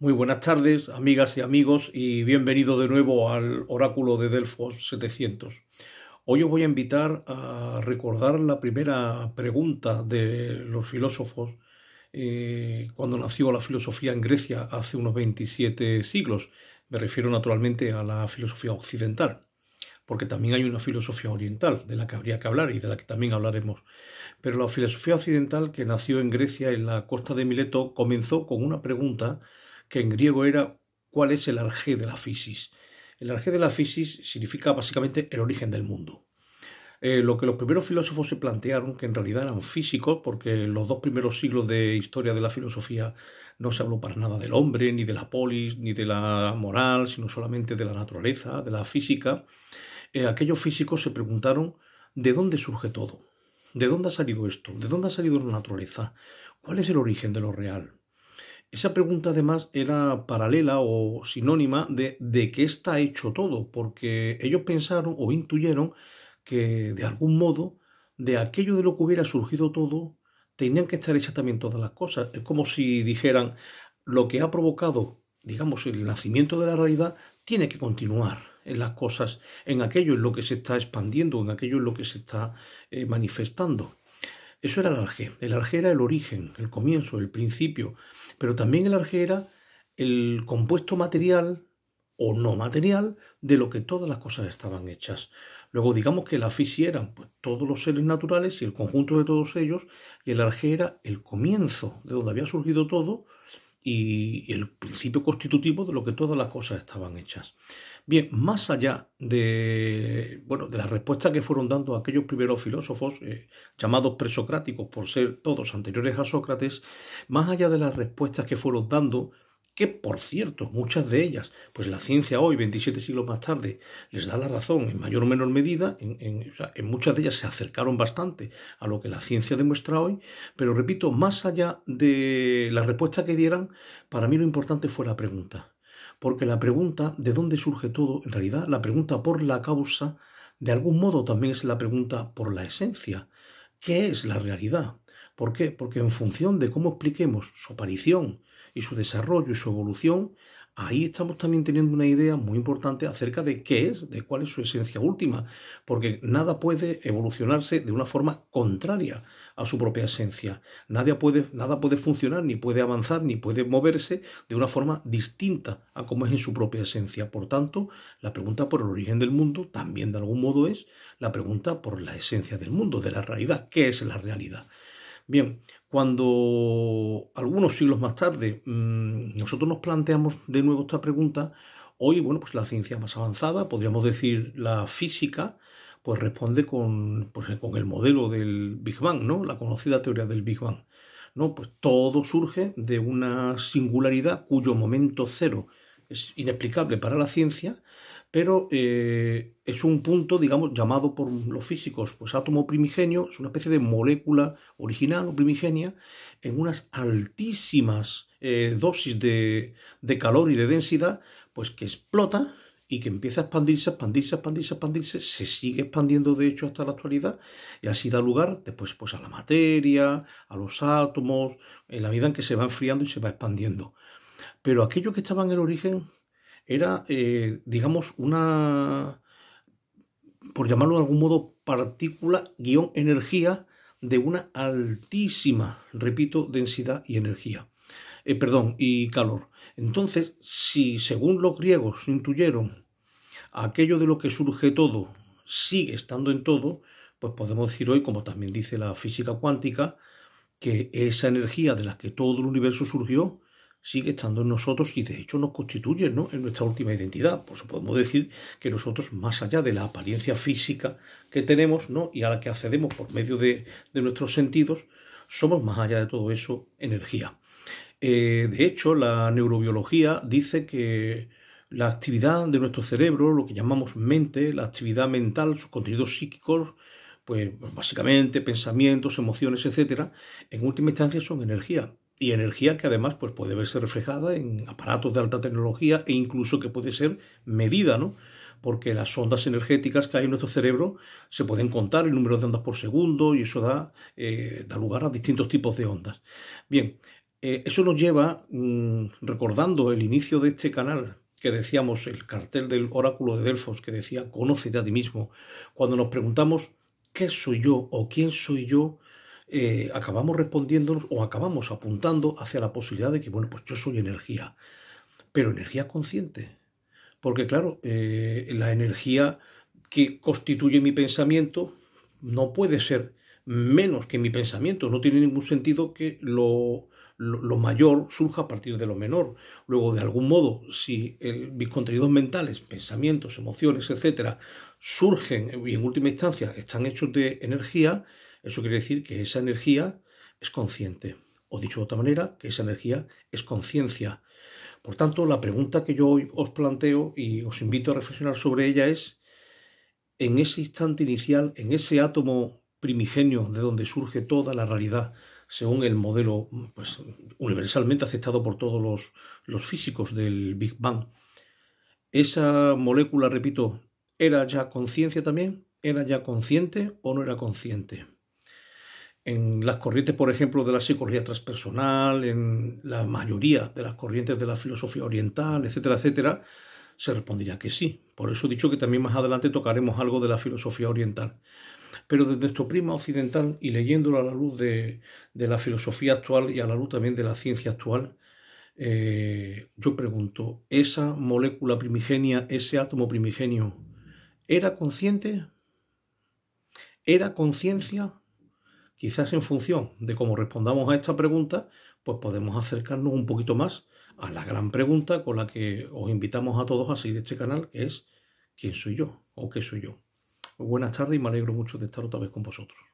Muy buenas tardes, amigas y amigos, y bienvenido de nuevo al oráculo de Delfos 700. Hoy os voy a invitar a recordar la primera pregunta de los filósofos eh, cuando nació la filosofía en Grecia hace unos 27 siglos. Me refiero naturalmente a la filosofía occidental, porque también hay una filosofía oriental de la que habría que hablar y de la que también hablaremos. Pero la filosofía occidental que nació en Grecia en la costa de Mileto comenzó con una pregunta que en griego era cuál es el arjé de la fisis. El arjé de la fisis significa básicamente el origen del mundo. Eh, lo que los primeros filósofos se plantearon, que en realidad eran físicos, porque en los dos primeros siglos de historia de la filosofía no se habló para nada del hombre, ni de la polis, ni de la moral, sino solamente de la naturaleza, de la física, eh, aquellos físicos se preguntaron de dónde surge todo, de dónde ha salido esto, de dónde ha salido la naturaleza, cuál es el origen de lo real. Esa pregunta además era paralela o sinónima de de qué está hecho todo, porque ellos pensaron o intuyeron que de algún modo de aquello de lo que hubiera surgido todo tenían que estar hechas también todas las cosas. Es como si dijeran lo que ha provocado, digamos, el nacimiento de la realidad tiene que continuar en las cosas, en aquello en lo que se está expandiendo, en aquello en lo que se está eh, manifestando. Eso era el arje El arje era el origen, el comienzo, el principio. Pero también el arge el compuesto material o no material de lo que todas las cosas estaban hechas. Luego digamos que la fisi eran pues, todos los seres naturales y el conjunto de todos ellos, y el arge era el comienzo de donde había surgido todo, y el principio constitutivo de lo que todas las cosas estaban hechas. Bien, más allá de, bueno, de las respuestas que fueron dando aquellos primeros filósofos, eh, llamados presocráticos por ser todos anteriores a Sócrates, más allá de las respuestas que fueron dando, que por cierto, muchas de ellas, pues la ciencia hoy, 27 siglos más tarde, les da la razón en mayor o menor medida, en, muchas de ellas se acercaron bastante a lo que la ciencia demuestra hoy, pero repito, más allá de la respuesta que dieran, para mí lo importante fue la pregunta, porque la pregunta de dónde surge todo, en realidad la pregunta por la causa, de algún modo también es la pregunta por la esencia, ¿qué es la realidad? ¿Por qué? Porque en función de cómo expliquemos su aparición, y su desarrollo y su evolución, ahí estamos también teniendo una idea muy importante acerca de qué es, de cuál es su esencia última, porque nada puede evolucionarse de una forma contraria a su propia esencia. Nada puede, nada puede funcionar, ni puede avanzar, ni puede moverse de una forma distinta a como es en su propia esencia. Por tanto, la pregunta por el origen del mundo también de algún modo es la pregunta por la esencia del mundo, de la realidad. ¿Qué es la realidad? Bien, cuando algunos siglos más tarde mm, nosotros nos planteamos de nuevo esta pregunta, hoy, bueno, pues la ciencia más avanzada, podríamos decir la física, pues responde con, pues, con el modelo del Big Bang, ¿no? La conocida teoría del Big Bang. ¿no? Pues todo surge de una singularidad cuyo momento cero es inexplicable para la ciencia, pero eh, es un punto, digamos, llamado por los físicos, pues átomo primigenio, es una especie de molécula original o primigenia en unas altísimas eh, dosis de, calor y de densidad, pues que explota y que empieza a expandirse, expandirse, expandirse, expandirse, se sigue expandiendo de hecho hasta la actualidad y así da lugar después pues a la materia, a los átomos, en la medida en que se va enfriando y se va expandiendo. Pero aquello que estaba en el origen era, eh, digamos, una, por llamarlo de algún modo, partícula guión energía de una altísima, repito, densidad y energía. Eh, perdón, y calor. Entonces, si según los griegos intuyeron aquello de lo que surge todo sigue estando en todo, pues podemos decir hoy, como también dice la física cuántica, que esa energía de la que todo el universo surgió sigue estando en nosotros y de hecho nos constituye en nuestra última identidad. Por eso podemos decir que nosotros, más allá de la apariencia física que tenemos ¿no? y a la que accedemos por medio de, nuestros sentidos, somos más allá de todo eso energía. Eh, de hecho, la neurobiología dice que la actividad de nuestro cerebro, lo que llamamos mente, la actividad mental, sus contenidos psíquicos, pues básicamente pensamientos, emociones, etcétera, en última instancia son energía y energía que además pues, puede verse reflejada en aparatos de alta tecnología e incluso que puede ser medida, ¿no? porque las ondas energéticas que hay en nuestro cerebro se pueden contar el número de ondas por segundo y eso eh, da, lugar a distintos tipos de ondas. Bien, eh, eso nos lleva, mm, recordando el inicio de este canal, que decíamos el cartel del oráculo de Delfos, que decía, conócete a ti mismo, cuando nos preguntamos, ¿qué soy yo o quién soy yo? Eh, acabamos respondiéndonos o acabamos apuntando hacia la posibilidad de que, bueno, pues yo soy energía, pero energía consciente. Porque claro, eh, la energía que constituye mi pensamiento no puede ser menos que mi pensamiento. No tiene ningún sentido que lo, lo, mayor surja a partir de lo menor. Luego, de algún modo, si mis contenidos mentales, pensamientos, emociones, etcétera, surgen y en última instancia están hechos de energía, eso quiere decir que esa energía es consciente, o dicho de otra manera, que esa energía es conciencia. Por tanto, la pregunta que yo hoy os planteo y os invito a reflexionar sobre ella es, en ese instante inicial, en ese átomo primigenio de donde surge toda la realidad, según el modelo pues, universalmente aceptado por todos los, los físicos del Big Bang, esa molécula, repito, ¿era ya conciencia también? ¿Era ya consciente o no era consciente? en las corrientes, por ejemplo, de la psicología transpersonal, en la mayoría de las corrientes de la filosofía oriental, etcétera, etcétera, se respondería que sí. Por eso he dicho que también más adelante tocaremos algo de la filosofía oriental. Pero desde nuestro prima occidental y leyéndolo a la luz de, la filosofía actual y a la luz también de la ciencia actual, eh, yo pregunto, ¿esa molécula primigenia, ese átomo primigenio, era consciente? ¿Era conciencia? quizás en función de cómo respondamos a esta pregunta, pues podemos acercarnos un poquito más a la gran pregunta con la que os invitamos a todos a seguir este canal, que es ¿quién soy yo? ¿O qué soy yo? Pues buenas tardes y me alegro mucho de estar otra vez con vosotros.